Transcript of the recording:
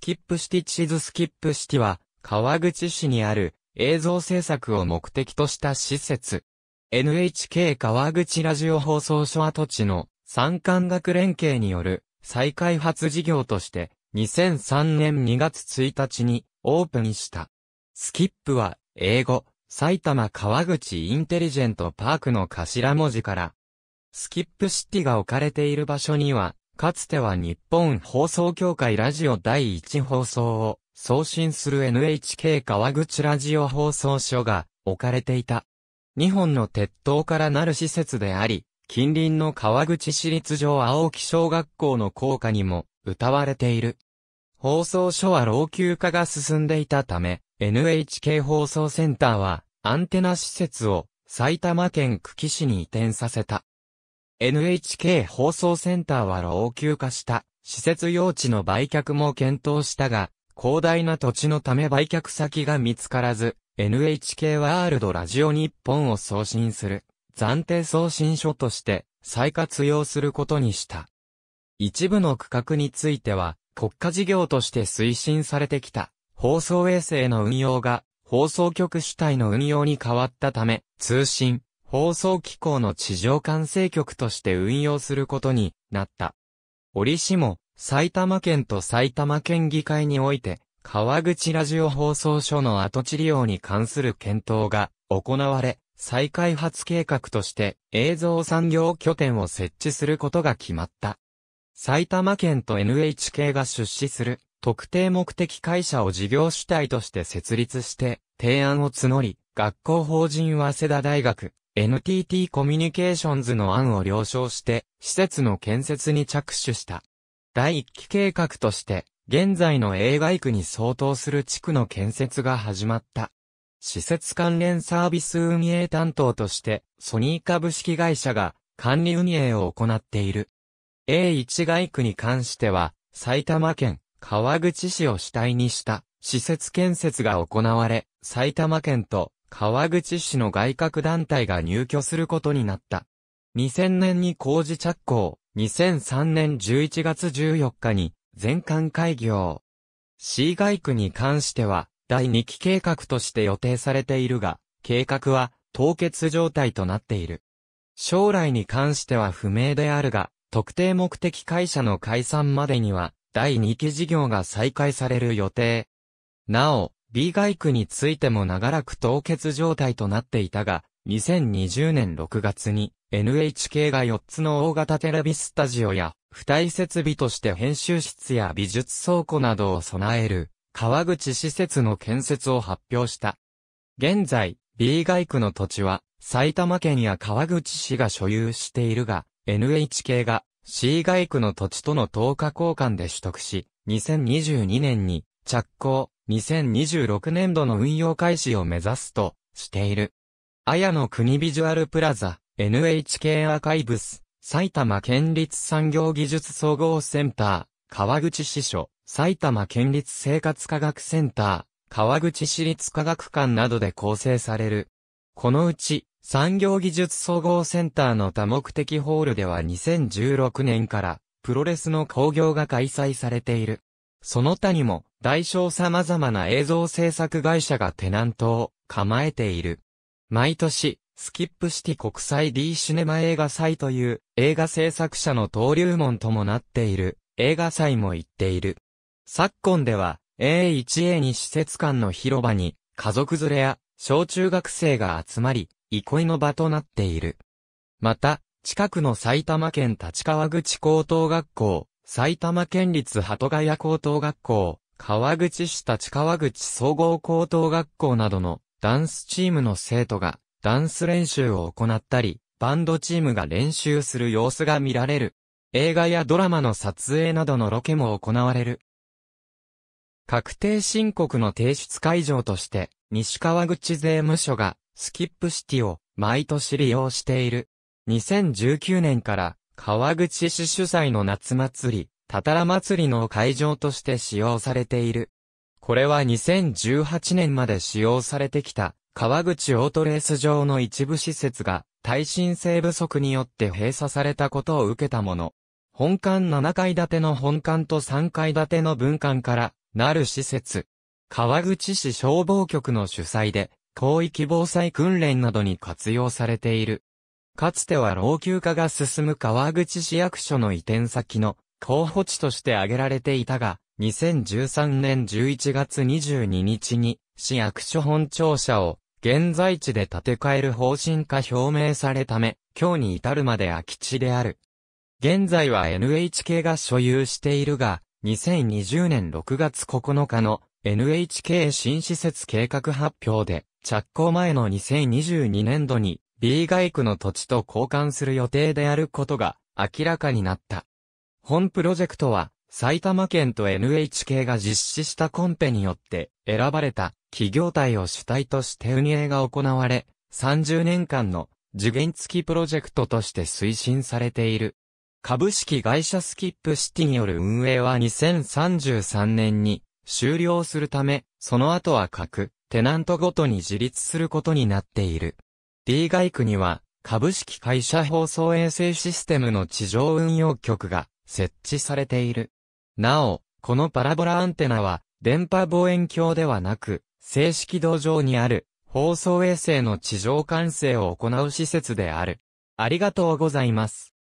スキップシティチーズスキップシティは、川口市にある映像制作を目的とした施設。NHK 川口ラジオ放送所跡地の三間学連携による再開発事業として2003年2月1日にオープンした。スキップは英語埼玉川口インテリジェントパークの頭文字からスキップシティが置かれている場所にはかつては日本放送協会ラジオ第1放送を送信する NHK 川口ラジオ放送所が置かれていた。日本の鉄塔からなる施設であり、近隣の川口市立上青木小学校の校歌にも歌われている。放送所は老朽化が進んでいたため、NHK 放送センターはアンテナ施設を埼玉県久喜市に移転させた。NHK 放送センターは老朽化した施設用地の売却も検討したが、広大な土地のため売却先が見つからず、NHK ワールドラジオ日本を送信する暫定送信書として再活用することにした。一部の区画については国家事業として推進されてきた放送衛星の運用が放送局主体の運用に変わったため通信、放送機構の地上管制局として運用することになった。折しも、埼玉県と埼玉県議会において、川口ラジオ放送所の跡地利用に関する検討が行われ、再開発計画として映像産業拠点を設置することが決まった。埼玉県と NHK が出資する特定目的会社を事業主体として設立して提案を募り、学校法人は瀬田大学、NTT コミュニケーションズの案を了承して、施設の建設に着手した。第1期計画として、現在の映画区に相当する地区の建設が始まった。施設関連サービス運営担当として、ソニー株式会社が管理運営を行っている。A1 街区に関しては、埼玉県川口市を主体にした施設建設が行われ、埼玉県と川口市の外郭団体が入居することになった。2000年に工事着工、2003年11月14日に全館開業。市外区に関しては、第2期計画として予定されているが、計画は凍結状態となっている。将来に関しては不明であるが、特定目的会社の解散までには、第2期事業が再開される予定。なお、B 外区についても長らく凍結状態となっていたが、2020年6月に NHK が4つの大型テレビスタジオや、付帯設備として編集室や美術倉庫などを備える、川口施設の建設を発表した。現在、B 外区の土地は、埼玉県や川口市が所有しているが、NHK が C 外区の土地との等価交換で取得し、2022年に着工、2026年度の運用開始を目指すとしている。綾野国ビジュアルプラザ、NHK アーカイブス、埼玉県立産業技術総合センター、川口支所、埼玉県立生活科学センター、川口市立科学館などで構成される。このうち、産業技術総合センターの多目的ホールでは2016年から、プロレスの興行が開催されている。その他にも、大小様々な映像制作会社がテナントを構えている。毎年、スキップシティ国際 D シネマ映画祭という映画制作者の登竜門ともなっている映画祭も行っている。昨今では A1A2 施設間の広場に家族連れや小中学生が集まり、憩いの場となっている。また、近くの埼玉県立川口高等学校、埼玉県立鳩ヶ谷高等学校、川口市立川口総合高等学校などのダンスチームの生徒がダンス練習を行ったり、バンドチームが練習する様子が見られる。映画やドラマの撮影などのロケも行われる。確定申告の提出会場として、西川口税務署がスキップシティを毎年利用している。2019年から川口市主催の夏祭り、たたら祭りの会場として使用されている。これは2018年まで使用されてきた、川口オートレース場の一部施設が、耐震性不足によって閉鎖されたことを受けたもの。本館7階建ての本館と3階建ての分館から、なる施設。川口市消防局の主催で、広域防災訓練などに活用されている。かつては老朽化が進む川口市役所の移転先の候補地として挙げられていたが、2013年11月22日に、市役所本庁舎を、現在地で建て替える方針化表明されため、今日に至るまで空き地である。現在は NHK が所有しているが、2020年6月9日の NHK 新施設計画発表で、着工前の2022年度に B 外区の土地と交換する予定であることが明らかになった。本プロジェクトは、埼玉県と NHK が実施したコンペによって選ばれた企業体を主体として運営が行われ、30年間の次元付きプロジェクトとして推進されている。株式会社スキップシティによる運営は2033年に終了するため、その後は各テナントごとに自立することになっている。D 外区には株式会社放送衛星システムの地上運用局が設置されている。なお、このパラボラアンテナは、電波望遠鏡ではなく、正式道場にある、放送衛星の地上管制を行う施設である。ありがとうございます。